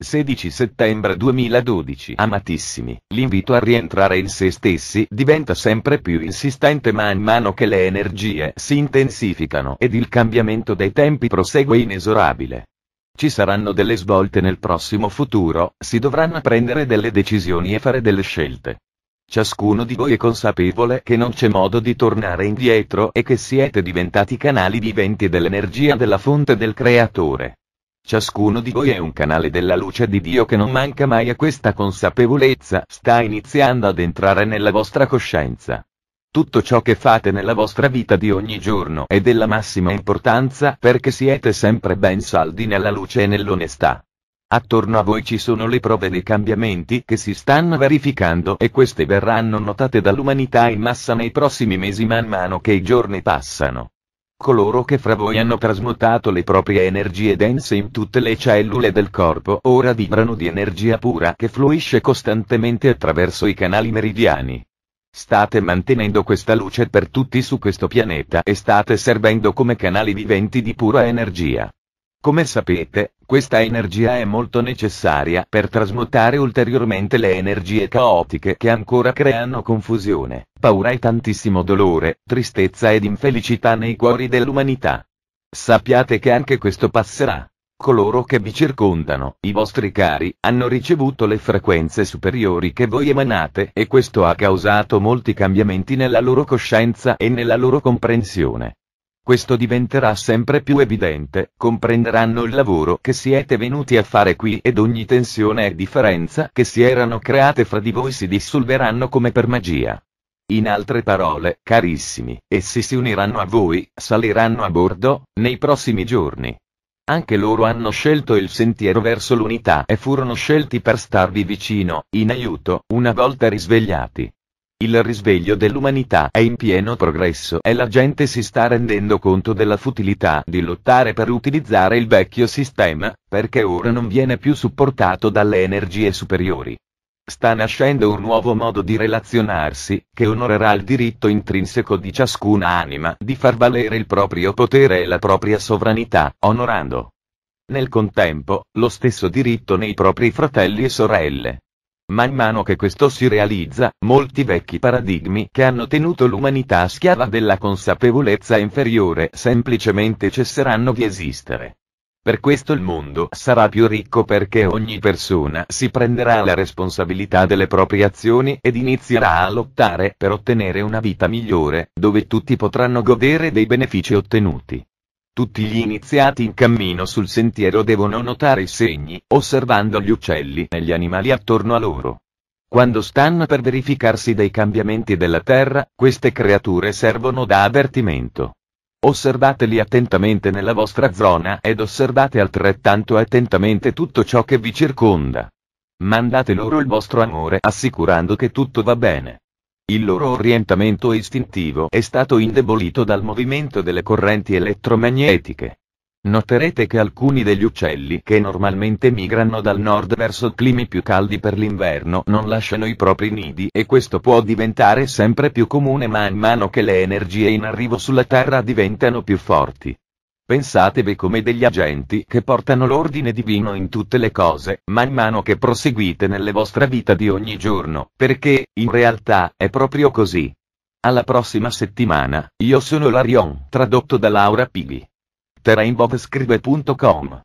16 settembre 2012 Amatissimi, l'invito a rientrare in se stessi diventa sempre più insistente man mano che le energie si intensificano ed il cambiamento dei tempi prosegue inesorabile. Ci saranno delle svolte nel prossimo futuro, si dovranno prendere delle decisioni e fare delle scelte. Ciascuno di voi è consapevole che non c'è modo di tornare indietro e che siete diventati canali viventi dell'energia della fonte del creatore. Ciascuno di voi è un canale della luce di Dio che non manca mai a questa consapevolezza, sta iniziando ad entrare nella vostra coscienza. Tutto ciò che fate nella vostra vita di ogni giorno è della massima importanza perché siete sempre ben saldi nella luce e nell'onestà. Attorno a voi ci sono le prove dei cambiamenti che si stanno verificando e queste verranno notate dall'umanità in massa nei prossimi mesi man mano che i giorni passano. Coloro che fra voi hanno trasmutato le proprie energie dense in tutte le cellule del corpo ora vibrano di energia pura che fluisce costantemente attraverso i canali meridiani. State mantenendo questa luce per tutti su questo pianeta e state servendo come canali viventi di pura energia. Come sapete, questa energia è molto necessaria per trasmutare ulteriormente le energie caotiche che ancora creano confusione, paura e tantissimo dolore, tristezza ed infelicità nei cuori dell'umanità. Sappiate che anche questo passerà. Coloro che vi circondano, i vostri cari, hanno ricevuto le frequenze superiori che voi emanate e questo ha causato molti cambiamenti nella loro coscienza e nella loro comprensione. Questo diventerà sempre più evidente, comprenderanno il lavoro che siete venuti a fare qui ed ogni tensione e differenza che si erano create fra di voi si dissolveranno come per magia. In altre parole, carissimi, essi si uniranno a voi, saliranno a bordo, nei prossimi giorni. Anche loro hanno scelto il sentiero verso l'unità e furono scelti per starvi vicino, in aiuto, una volta risvegliati. Il risveglio dell'umanità è in pieno progresso e la gente si sta rendendo conto della futilità di lottare per utilizzare il vecchio sistema, perché ora non viene più supportato dalle energie superiori. Sta nascendo un nuovo modo di relazionarsi, che onorerà il diritto intrinseco di ciascuna anima di far valere il proprio potere e la propria sovranità, onorando nel contempo, lo stesso diritto nei propri fratelli e sorelle. Man mano che questo si realizza, molti vecchi paradigmi che hanno tenuto l'umanità schiava della consapevolezza inferiore semplicemente cesseranno di esistere. Per questo il mondo sarà più ricco perché ogni persona si prenderà la responsabilità delle proprie azioni ed inizierà a lottare per ottenere una vita migliore, dove tutti potranno godere dei benefici ottenuti. Tutti gli iniziati in cammino sul sentiero devono notare i segni, osservando gli uccelli e gli animali attorno a loro. Quando stanno per verificarsi dei cambiamenti della terra, queste creature servono da avvertimento. Osservateli attentamente nella vostra zona ed osservate altrettanto attentamente tutto ciò che vi circonda. Mandate loro il vostro amore assicurando che tutto va bene. Il loro orientamento istintivo è stato indebolito dal movimento delle correnti elettromagnetiche. Noterete che alcuni degli uccelli che normalmente migrano dal nord verso climi più caldi per l'inverno non lasciano i propri nidi e questo può diventare sempre più comune man mano che le energie in arrivo sulla Terra diventano più forti. Pensatevi come degli agenti che portano l'ordine divino in tutte le cose, man mano che proseguite nelle vostre vita di ogni giorno, perché, in realtà, è proprio così. Alla prossima settimana, io sono Larion, tradotto da Laura Pighi. Terrainbovscrive.com